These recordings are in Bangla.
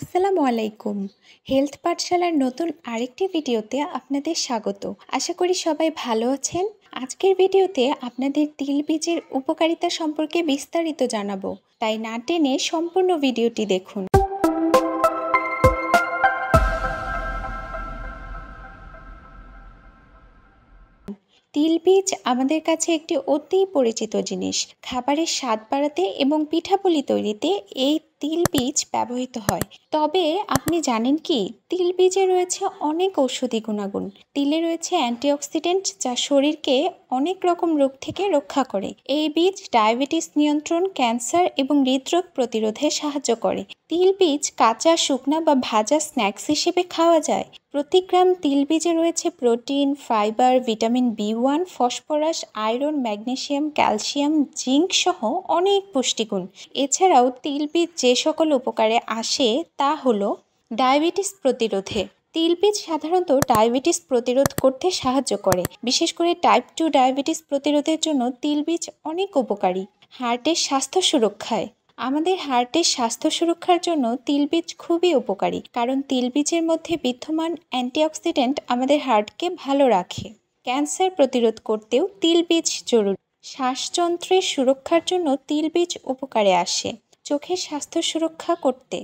আসসালামু আলাইকুম হেলথ পাঠশালার নতুন আরেকটি ভিডিওতে আপনাদের স্বাগত আশা করি সবাই ভালো আছেন আজকের ভিডিওতে আপনাদের তিল বীজের উপকারিতা সম্পর্কে বিস্তারিত জানাবো তাই না টেনে সম্পূর্ণ ভিডিওটি দেখুন তিল বীজ আমাদের কাছে একটি অতি পরিচিত জিনিস খাবারের স্বাদ বাড়াতে এবং পিঠাপুলি তৈরিতে এই তিল বীজ ব্যবহৃত হয় তবে আপনি জানেন কি তিল বীজে রয়েছে অনেক ঔষধি গুণাগুণ তিলে রয়েছে অ্যান্টিঅক্সিডেন্ট যা শরীরকে অনেক রকম রোগ থেকে রক্ষা করে এই বীজ ডায়াবেটিস নিয়ন্ত্রণ ক্যান্সার এবং হৃদরোগ প্রতিরোধে সাহায্য করে তিল বীজ কাঁচা শুকনা বা ভাজা স্ন্যাক্স হিসেবে খাওয়া যায় প্রতি গ্রাম তিল বীজে রয়েছে protein fibre vitamin B one phosphorus iron magnesium calcium zinc সহ অনেক পুষ্টিগুণ এছাড়াও তিল বীজ যে যে সকল উপকারে আসে তা হলো ডায়াবেটিস প্রতিরোধে তিলপিচ সাধারণত ডায়াবেটিস প্রতিরোধ করতে সাহায্য করে বিশেষ করে টাইপ টু ডায়াবেটিস প্রতিরোধের জন্য তিলবীজ অনেক উপকারী হার্টের স্বাস্থ্য সুরক্ষায় আমাদের হার্টের স্বাস্থ্য সুরক্ষার জন্য তিলবীজ খুবই উপকারী কারণ তিলবীজের মধ্যে বিদ্যমান অ্যান্টিঅক্সিডেন্ট আমাদের হার্টকে ভালো রাখে ক্যান্সার প্রতিরোধ করতেও তিলবীজ জরুরি শ্বাসযন্ত্রের সুরক্ষার জন্য তিলবীজ উপকারে আসে চোখের স্বাস্থ্য সুরক্ষা করতে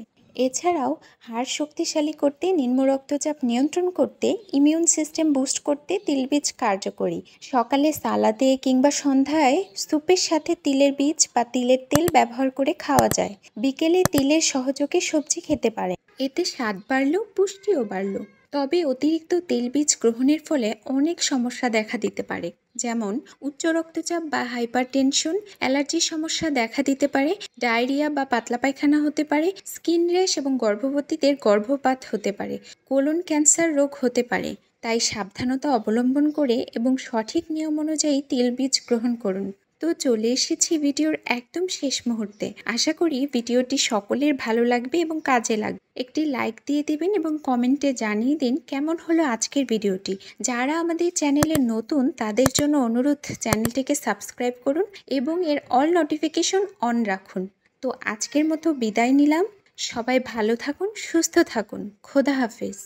এছাড়াও হাড় শক্তিশালী করতে নিম্ন রক্তচাপ নিয়ন্ত্রণ করতে ইমিউন সিস্টেম বুস্ট করতে তিল বীজ কার্যকরী সকালে সালাদে কিংবা সন্ধ্যায় স্তূপের সাথে তিলের বীজ বা তিলের তেল ব্যবহার করে খাওয়া যায় বিকেলে তিলের সহযোগে সবজি খেতে পারে এতে স্বাদ বাড়লো পুষ্টিও বাড়লো তবে অতিরিক্ত তেল বীজ গ্রহণের ফলে অনেক সমস্যা দেখা দিতে পারে যেমন উচ্চ রক্তচাপ বা হাইপার টেনশন অ্যালার্জির সমস্যা দেখা দিতে পারে ডায়রিয়া বা পাতলা পায়খানা হতে পারে স্কিন র্যাশ এবং গর্ভবতীদের গর্ভপাত হতে পারে কোলন ক্যান্সার রোগ হতে পারে তাই সাবধানতা অবলম্বন করে এবং সঠিক নিয়ম অনুযায়ী তেল বীজ গ্রহণ করুন তো চলে এসেছি ভিডিওর একদম শেষ মুহূর্তে আশা করি ভিডিওটি সকলের ভালো লাগবে এবং কাজে লাগবে একটি লাইক দিয়ে দিবেন এবং কমেন্টে জানিয়ে দিন কেমন হলো আজকের ভিডিওটি যারা আমাদের চ্যানেলে নতুন তাদের জন্য অনুরোধ চ্যানেলটিকে সাবস্ক্রাইব করুন এবং এর অল নোটিফিকেশন অন রাখুন তো আজকের মতো বিদায় নিলাম সবাই ভালো থাকুন সুস্থ থাকুন খোদা হাফেজ